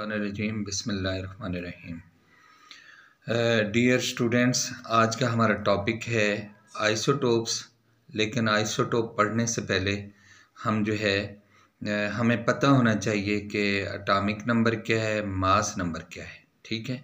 रजीम बिसमीम dear students आज का हमारा टॉपिक है आइसोटोप्स लेकिन आइसोटोप पढ़ने से पहले हम जो है हमें पता होना चाहिए कि अटामिक नंबर क्या है मास नंबर क्या है ठीक है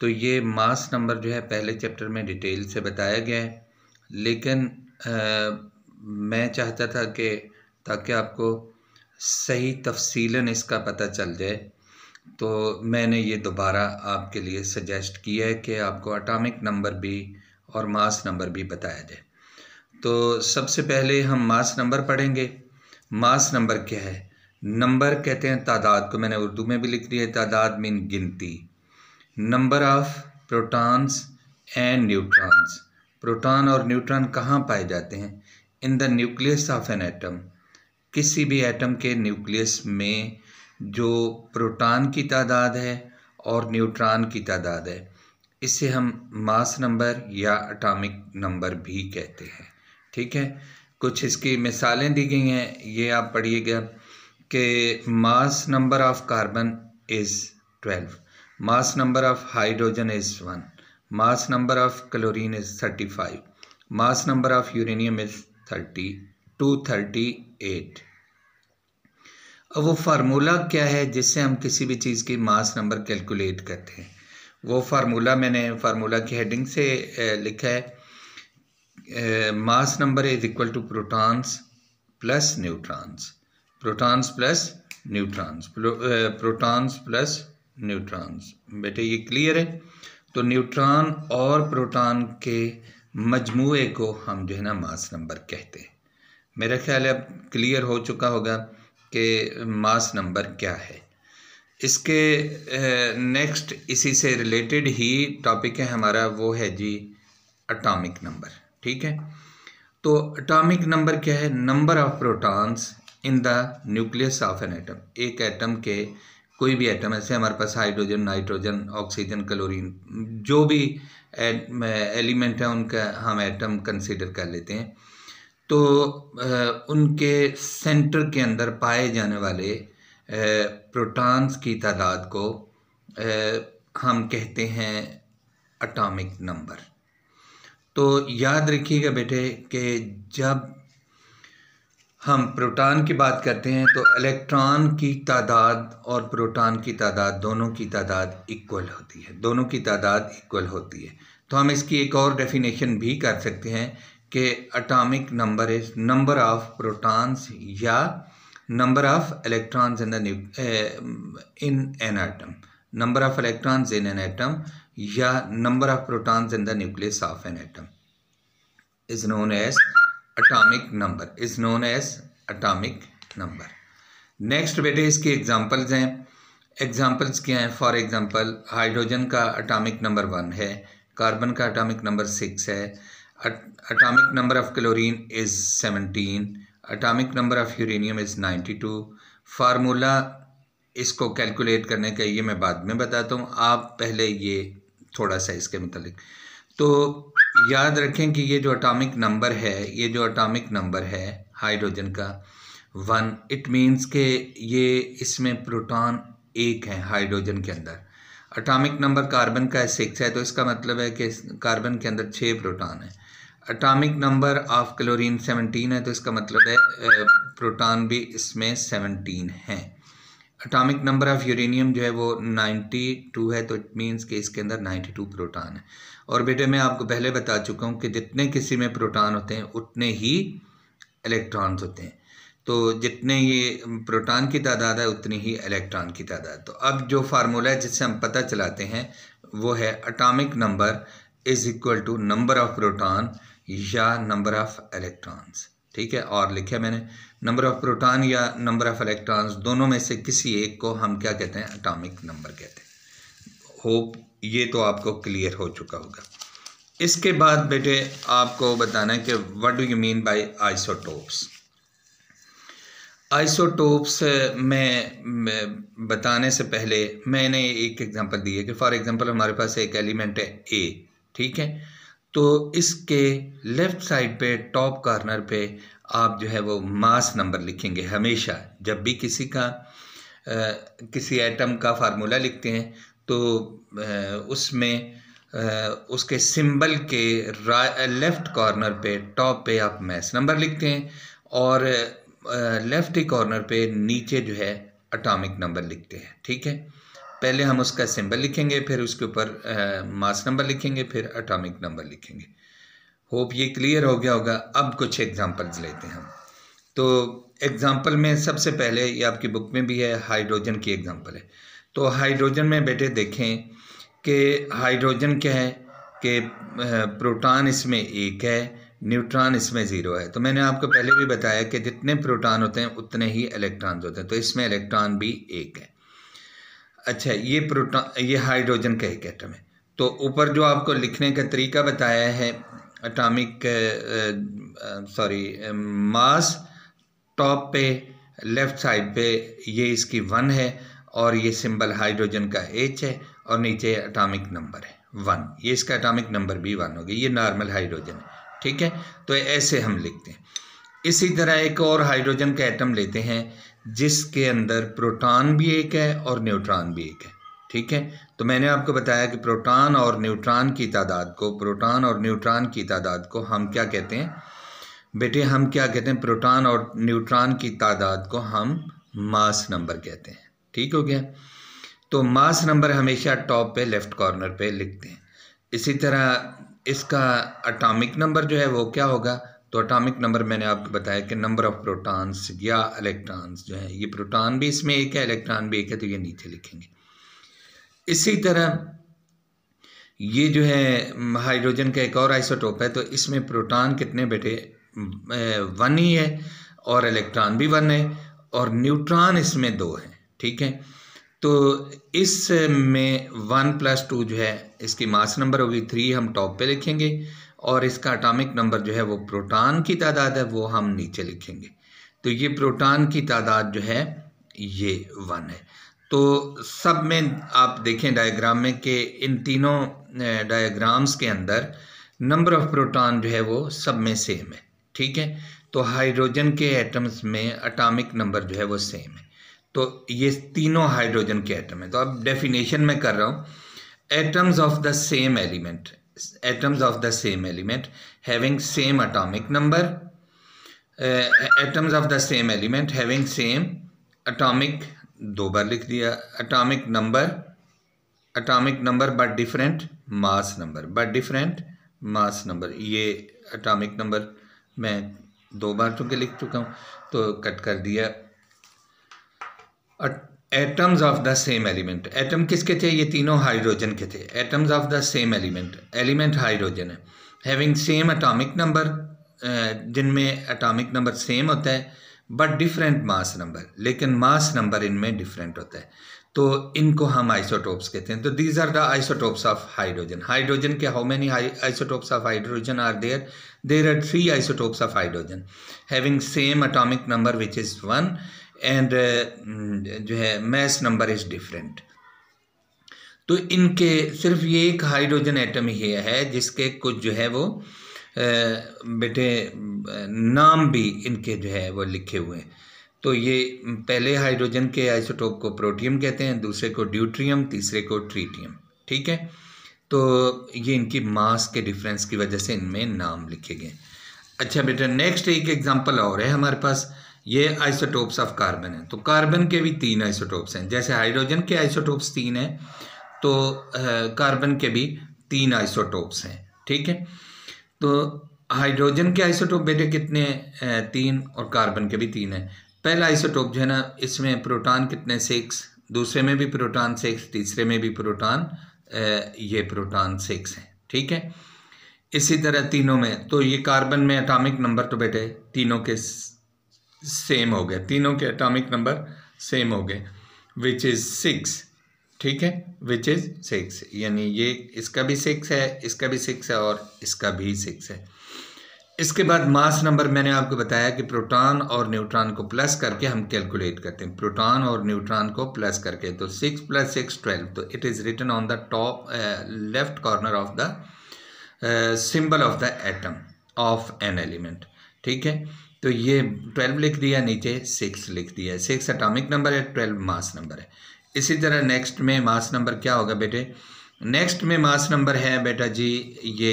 तो ये मास नंबर जो है पहले चैप्टर में डिटेल से बताया गया है लेकिन आ, मैं चाहता था कि ताकि आपको सही तफसीलन इसका पता चल जाए तो मैंने ये दोबारा आपके लिए सजेस्ट किया है कि आपको अटामिक नंबर भी और मास नंबर भी बताया जाए तो सबसे पहले हम मास नंबर पढ़ेंगे मास नंबर क्या है नंबर कहते हैं तादाद को मैंने उर्दू में भी लिख दिया है तादाद मीन गिनती number of protons and neutrons proton और न्यूट्रॉन कहाँ पाए जाते हैं in the nucleus of an atom किसी भी एटम के न्यूक्लियस में जो प्रोटॉन की तादाद है और न्यूट्रॉन की तादाद है इसे हम मास नंबर या अटामिक नंबर भी कहते हैं ठीक है कुछ इसकी मिसालें दी गई हैं ये आप पढ़िएगा कि mass number of carbon is twelve mass number of hydrogen is one mass number of chlorine is thirty five mass number of uranium is thirty two thirty eight अब वो फार्मूला क्या है जिससे हम किसी भी चीज़ की मास नंबर कैलकुलेट करते हैं वो फार्मूला मैंने फार्मूला की हेडिंग से लिखा है mass number is equal to protons plus neutrons protons plus neutrons protons plus neutrons बेटे ये क्लियर है तो न्यूट्रॉन और प्रोटॉन के मजमू को हम जो है ना मास नंबर कहते हैं मेरा ख्याल है अब क्लियर हो चुका होगा के मास नंबर क्या है इसके नेक्स्ट इसी से रिलेटेड ही टॉपिक है हमारा वो है जी अटॉमिक नंबर ठीक है तो अटॉमिक नंबर क्या है number of protons in the nucleus of an atom एक एटम के कोई भी एटम ऐसे हमारे पास हाइड्रोजन नाइट्रोजन ऑक्सीजन क्लोरीन जो भी एलिमेंट है उनका हम एटम कंसिडर कर लेते हैं तो उनके सेंटर के अंदर पाए जाने वाले प्रोटॉन्स की तादाद को हम कहते हैं अटॉमिक नंबर तो याद रखिएगा बेटे कि जब हम प्रोटॉन की बात करते हैं तो इलेक्ट्रॉन की तादाद और प्रोटॉन की तादाद दोनों की तादाद इक्वल होती है दोनों की तादाद इक्वल होती है तो हम इसकी एक और डेफिनेशन भी कर सकते हैं के atomic number is number of protons या number of electrons in the in an atom number of electrons in an atom या number of protons in the nucleus of an atom is known as atomic number is known as atomic number next बेटे इसके examples हैं examples क्या हैं for example hydrogen का atomic number one है carbon का atomic number six है atomic number of chlorine is 17 atomic number of uranium is 92 formula इसको कैलकुलेट करने का ये मैं बाद में बताता हूँ आप पहले ये थोड़ा सा इसके मतलब तो याद रखें कि ये जो अटामिक नंबर है ये जो अटामिक नंबर है हाइड्रोजन का वन इट मींस के ये इसमें प्रोटॉन एक है हाइड्रोजन के अंदर अटामिक नंबर कार्बन का सिक्स है तो इसका मतलब है कि कार्बन के अंदर छः प्रोटॉन है अटामिक नंबर ऑफ क्लोरीन 17 है तो इसका मतलब है प्रोटॉन भी इसमें 17 है अटामिक नंबर ऑफ यूरेनियम जो है वो 92 है तो इट मीन्स कि इसके अंदर 92 प्रोटॉन है और बेटे मैं आपको पहले बता चुका हूँ कि जितने किसी में प्रोटॉन होते हैं उतने ही इलेक्ट्रॉन्स होते हैं तो जितने ये प्रोटॉन की तादाद है उतनी ही इलेक्ट्रॉन की तादाद तो अब जो फार्मूला है जिससे हम पता चलाते हैं वो है atomic number is equal to number of proton या नंबर ऑफ इलेक्ट्रॉन्स ठीक है और लिखे मैंने नंबर ऑफ प्रोटॉन या नंबर ऑफ इलेक्ट्रॉन्स दोनों में से किसी एक को हम क्या कहते हैं अटोमिक नंबर कहते हैं होप ये तो आपको क्लियर हो चुका होगा इसके बाद बेटे आपको बताना है कि what do you mean by isotopes isotopes में, में बताने से पहले मैंने एक एग्जांपल दी है कि फॉर एग्जांपल हमारे पास एक एलिमेंट है ए ठीक है तो इसके लेफ़्ट साइड पे टॉप कॉर्नर पे आप जो है वो मास नंबर लिखेंगे हमेशा जब भी किसी का आ, किसी एटम का फार्मूला लिखते हैं तो आ, उसमें आ, उसके सिंबल के लेफ़्ट कॉर्नर पे टॉप पे आप मैस नंबर लिखते हैं और लेफ़्ट ही कॉर्नर पे नीचे जो है अटॉमिक नंबर लिखते हैं ठीक है पहले हम उसका सिंबल लिखेंगे फिर उसके ऊपर मास नंबर लिखेंगे फिर अटोमिक नंबर लिखेंगे होप ये क्लियर हो गया होगा अब कुछ एग्जांपल्स लेते हैं हम तो एग्ज़ाम्पल में सबसे पहले ये आपकी बुक में भी है हाइड्रोजन की एग्ज़ाम्पल है तो हाइड्रोजन में बेटे देखें कि हाइड्रोजन क्या है कि प्रोटॉन इसमें एक है न्यूट्रॉन इसमें ज़ीरो है तो मैंने आपको पहले भी बताया कि जितने प्रोटॉन होते हैं उतने ही इलेक्ट्रॉन्स होते हैं तो इसमें इलेक्ट्रॉन भी एक है अच्छा ये प्रोटॉन ये हाइड्रोजन का एक एटम है तो ऊपर जो आपको लिखने का तरीका बताया है अटामिक सॉरी मास टॉप पे लेफ़्ट साइड पे ये इसकी वन है और ये सिंबल हाइड्रोजन का एच है और नीचे अटामिक नंबर है वन ये इसका अटामिक नंबर भी वन हो गया ये नॉर्मल हाइड्रोजन है ठीक है तो ऐसे हम लिखते हैं इसी तरह एक और हाइड्रोजन का एटम लेते हैं जिसके अंदर प्रोटॉन भी एक है और न्यूट्रॉन भी एक है ठीक है तो मैंने आपको बताया कि प्रोटॉन और न्यूट्रॉन की तादाद को प्रोटॉन और न्यूट्रॉन की तादाद को हम क्या कहते हैं बेटे हम क्या कहते हैं प्रोटॉन और न्यूट्रॉन की तादाद को हम मास नंबर कहते हैं ठीक हो गया तो मास नंबर हमेशा टॉप पे लेफ़्ट कॉर्नर पे लिखते हैं इसी तरह इसका अटामिक नंबर जो है वो क्या होगा तो अटामिक नंबर मैंने आपको बताया कि नंबर ऑफ प्रोटॉन्स या इलेक्ट्रॉन्स जो हैं ये प्रोटॉन भी इसमें एक है इलेक्ट्रॉन भी एक है तो ये नीचे लिखेंगे इसी तरह ये जो है हाइड्रोजन का एक और आइसोटोप है तो इसमें प्रोटॉन कितने बेटे वन ही है और इलेक्ट्रॉन भी वन है और न्यूट्रॉन इसमें दो है ठीक है तो इस में वन प्लस टू जो है इसकी मास नंबर होगी थ्री हम टॉप पे लिखेंगे और इसका अटामिक नंबर जो है वो प्रोटॉन की तादाद है वो हम नीचे लिखेंगे तो ये प्रोटॉन की तादाद जो है ये वन है तो सब में आप देखें डायग्राम में कि इन तीनों डायग्राम्स के अंदर नंबर ऑफ प्रोटॉन जो है वो सब में सेम है ठीक है तो हाइड्रोजन के एटम्स में अटामिक नंबर जो है वो सेम है तो ये तीनों हाइड्रोजन के एटम हैं तो अब डेफिनेशन में कर रहा हूँ atoms of the same element atoms of the same element having same atomic number uh, atoms of the same element having same atomic दो बार लिख दिया atomic number atomic number but different mass number but different mass number ये atomic number मैं दो बार चूँकि लिख चुका हूँ तो कट कर दिया atoms of the same element atom किसके थे ये तीनों हाइड्रोजन के थे atoms of the same element element hydrogen है हैविंग सेम एटॉमिक नंबर जिनमें एटॉमिक नंबर सेम होता है बट डिफरेंट मास नंबर लेकिन मास नंबर इनमें डिफरेंट होता है तो इनको हम आइसोटोप्स कहते हैं तो these are the isotopes of hydrogen hydrogen के how many isotopes of hydrogen are there there are three isotopes of hydrogen having same atomic number which is one and uh, mm, जो है mass number is different तो इनके सिर्फ ये एक hydrogen atom ही है जिसके कुछ जो है वो uh, बेटे uh, नाम भी इनके जो है वो लिखे हुए हैं तो ये पहले हाइड्रोजन के आइसोटोप को प्रोटियम कहते हैं दूसरे को ड्यूट्रियम तीसरे को ट्रीटियम ठीक है तो ये इनकी मास के डिफरेंस की वजह से इनमें नाम लिखे गए अच्छा बेटा नेक्स्ट एक एग्जांपल और है हमारे पास ये आइसोटोप्स ऑफ कार्बन है तो कार्बन के भी तीन आइसोटोप्स हैं जैसे हाइड्रोजन के आइसोटोप्स तीन हैं तो कार्बन के भी तीन आइसोटोप्स हैं ठीक है तो हाइड्रोजन के आइसोटोप बेटे कितने तीन और कार्बन के भी तीन हैं पहला आइसोटोप जो है ना इसमें प्रोटॉन कितने सिक्स दूसरे में भी प्रोटॉन सिक्स तीसरे में भी प्रोटॉन ये प्रोटॉन सिक्स हैं ठीक है इसी तरह तीनों में तो ये कार्बन में एटॉमिक नंबर तो बेटे तीनों के सेम हो गए तीनों के एटॉमिक नंबर सेम हो गए विच इज़ सिक्स ठीक है विच इज़ सिक्स यानी ये इसका भी सिक्स है इसका भी सिक्स है और इसका भी सिक्स है इसके बाद मास नंबर मैंने आपको बताया कि प्रोटॉन और न्यूट्रॉन को प्लस करके हम कैलकुलेट करते हैं प्रोटॉन और न्यूट्रॉन को प्लस करके तो सिक्स प्लस सिक्स ट्वेल्व तो it is written on the top left corner of the symbol of the atom of an element ठीक है तो ये ट्वेल्व लिख दिया नीचे सिक्स लिख दिया सिक्स अटामिक नंबर है ट्वेल्व मास नंबर है इसी तरह नेक्स्ट में मास नंबर क्या होगा बेटे नेक्स्ट में मास नंबर है बेटा जी ये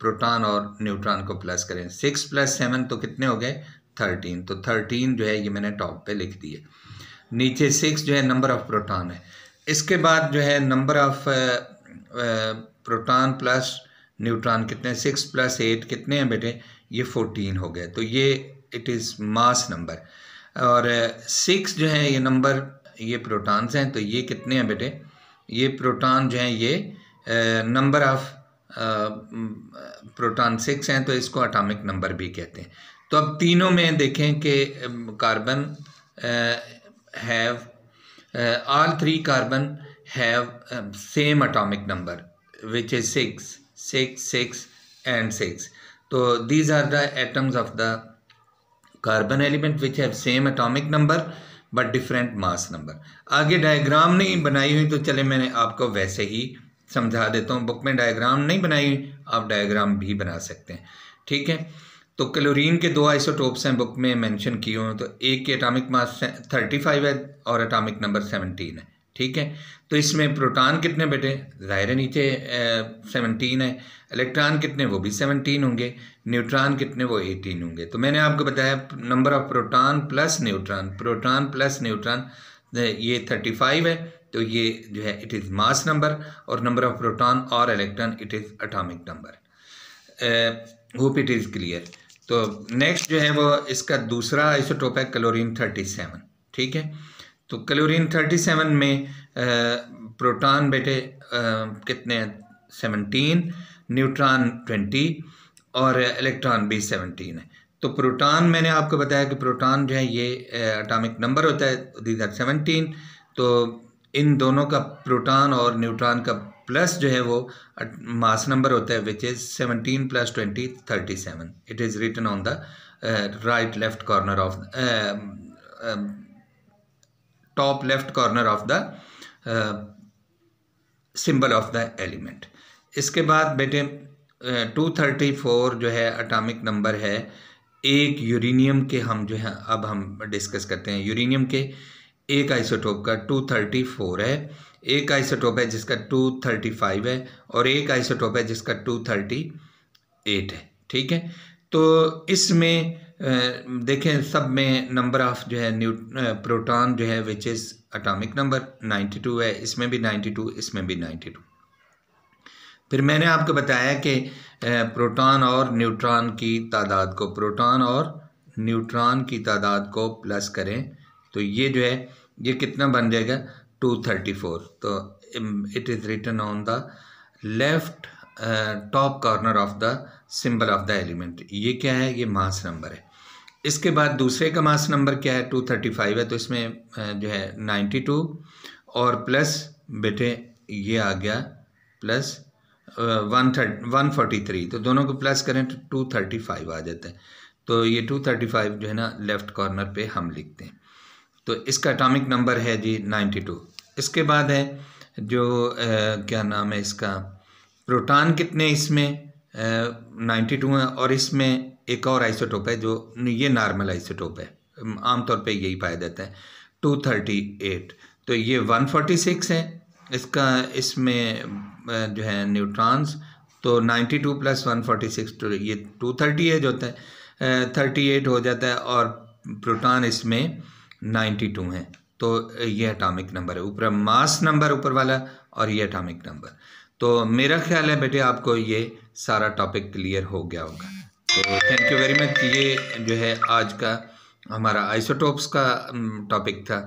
प्रोटॉन और न्यूट्रॉन को प्लस करें सिक्स प्लस सेवन तो कितने हो गए थर्टीन तो थर्टीन जो है ये मैंने टॉप पे लिख दिए नीचे सिक्स जो है नंबर ऑफ प्रोटॉन है इसके बाद जो है number of proton plus neutron कितने सिक्स प्लस एट कितने हैं बेटे ये फोर्टीन हो गया तो ये इट इज़ मास नंबर और सिक्स जो है ये नंबर ये प्रोटॉन्स हैं तो ये कितने हैं बेटे ये प्रोटॉन जो हैं ये नंबर ऑफ प्रोटॉन सिक्स हैं तो इसको अटामिक नंबर भी कहते हैं तो अब तीनों में देखें कि carbon have all three carbon have same atomic number which is six six six and six तो these are the atoms of the carbon element which have same atomic number but different mass number आगे diagram नहीं बनाई हुई तो चले मैंने आपको वैसे ही समझा देता हूँ बुक में डायग्राम नहीं बनाई हुई आप डायग्राम भी बना सकते हैं ठीक है तो क्लोरीन के दो आइसोटोप्स हैं बुक में मेंशन किए हुए हैं तो एक की एटॉमिक मास थर्टी फाइव है और एटॉमिक नंबर सेवनटीन है ठीक है तो इसमें प्रोटॉन कितने बेटे ज़ाहिर नीचे सेवनटीन है इलेक्ट्रॉन कितने वो भी सेवनटीन होंगे न्यूट्रॉन कितने वो एटीन होंगे तो मैंने आपको बताया number of proton plus neutron proton plus neutron ये थर्टी फाइव है तो ये जो है इट इज़ मास नंबर और नंबर ऑफ प्रोटॉन और electron it is atomic number hope it is clear तो नेक्स्ट जो है वो इसका दूसरा आइसोटोप है क्लोरीन थर्टी सेवन ठीक है तो क्लोरीन 37 में प्रोटॉन बेटे आ, कितने 17 न्यूट्रॉन 20 और इलेक्ट्रॉन भी 17 है तो प्रोटॉन मैंने आपको बताया कि प्रोटॉन जो है ये एटॉमिक नंबर होता है दीज सेवनटीन तो इन दोनों का प्रोटॉन और न्यूट्रॉन का प्लस जो है वो मास नंबर होता है which is seventeen plus twenty thirty seven it is written on the right left corner of top left corner of the uh, symbol of the element इसके बाद बेटे टू थर्टी फोर जो है अटामिक नंबर है एक uranium के हम जो है अब हम डिस्कस करते हैं यूरेनियम के एक आइसोटोप का टू थर्टी फोर है एक आइसोटोप है जिसका टू थर्टी फाइव है और एक आइसोटोप है जिसका टू थर्टी एट है ठीक है तो इसमें देखें सब में नंबर ऑफ जो है न्यू प्रोटॉन जो है विच इज़ अटामिक नंबर 92 है इसमें भी 92 इसमें भी 92 फिर मैंने आपको बताया कि प्रोटॉन और न्यूट्रॉन की तादाद को प्रोटॉन और न्यूट्रॉन की तादाद को प्लस करें तो ये जो है ये कितना बन जाएगा 234 तो it is return on the left top corner of the symbol of the element ये क्या है ये मास नंबर है इसके बाद दूसरे का मास नंबर क्या है टू थर्टी फाइव है तो इसमें जो है नाइन्टी टू और प्लस बेटे ये आ गया plus one thirty one forty three तो दोनों को प्लस करें तो टू थर्टी फाइव आ जाता है तो ये टू थर्टी फाइव जो है ना लेफ़्ट कॉर्नर पे हम लिखते हैं तो इसका अटामिक नंबर है जी नाइन्टी टू इसके बाद है जो आ, क्या नाम है इसका प्रोटॉन कितने इसमें नाइन्टी टू है और इसमें एक और आइसोटोप है जो ये नॉर्मल आइसोटोप है आमतौर पे यही पाया जाता है 238 तो ये 146 है इसका इसमें जो है न्यूट्रॉन्स तो 92 प्लस 146 तो ये 238 होता है 38 हो जाता है और प्रोटॉन इसमें 92 है तो ये एटॉमिक नंबर है ऊपर मास नंबर ऊपर वाला और ये एटॉमिक नंबर तो मेरा ख्याल है बेटे आपको ये सारा टॉपिक क्लियर हो गया होगा तो थैंक यू वेरी मच ये जो है आज का हमारा आइसोटोप्स का टॉपिक था